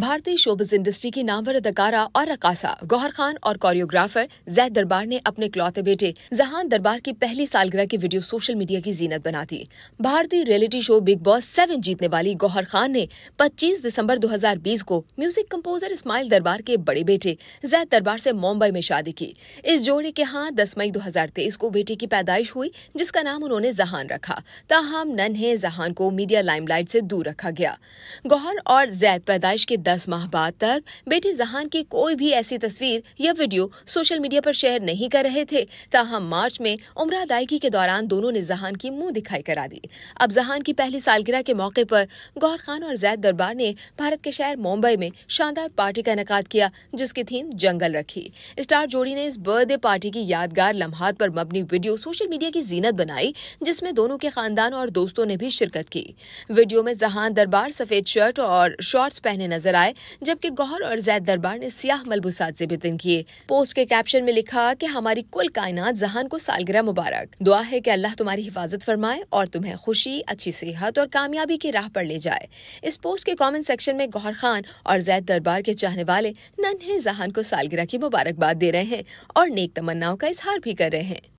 भारतीय showbiz industry की नामवर अदाकारा और रकासा गौहर खान और कोरियोग्राफर जैद दरबार ने अपने क्लौते बेटे जहान दरबार की पहली सालगिरह की वीडियो सोशल मीडिया की जीनत बना दी भारतीय reality show Bigg Boss seven जीतने वाली गौहर खान ने 25 दिसंबर 2020 को म्यूजिक कंपोजर इस्माइल दरबार के बड़े बेटे जैद दरबार से मुंबई में शादी की इस जोड़े के यहाँ दस मई दो को बेटे की पैदाइश हुई जिसका नाम उन्होंने जहान रखा ताहम नन्हे जहान को मीडिया लाइमलाइट से दूर रखा गया गौहर और जैद पैदाइश के दस माह बाद तक बेटे जहान की कोई भी ऐसी तस्वीर या वीडियो सोशल मीडिया पर शेयर नहीं कर रहे थे ताहम मार्च में उम्र अदायगी के दौरान दोनों ने जहान की मुंह दिखाई करा दी अब जहान की पहली सालगिरह के मौके पर गौर खान और जैद दरबार ने भारत के शहर मुंबई में शानदार पार्टी का इनका किया जिसकी थीम जंगल रखी स्टार जोड़ी ने इस बर्थडे पार्टी की यादगार लम्हात पर मबनी वीडियो सोशल मीडिया की जीनत बनाई जिसमें दोनों के खानदान और दोस्तों ने भी शिरकत की वीडियो में जहान दरबार सफेद शर्ट और शॉर्ट्स पहने नजर नजर आए जबकि गौहर और जैद दरबार ने सियाह मलबूसात से भितन किए पोस्ट के कैप्शन में लिखा कि हमारी कुल कायनात जहान को सालगिरह मुबारक दुआ है कि अल्लाह तुम्हारी हिफाजत फरमाए और तुम्हें खुशी अच्छी सेहत और कामयाबी की राह पर ले जाए इस पोस्ट के कॉमेंट सेक्शन में गौहर खान और जैद दरबार के चाहने वाले नन्हे जहान को सालगिरह की मुबारकबाद दे रहे हैं और नेक तमन्नाओं का इजहार भी कर रहे हैं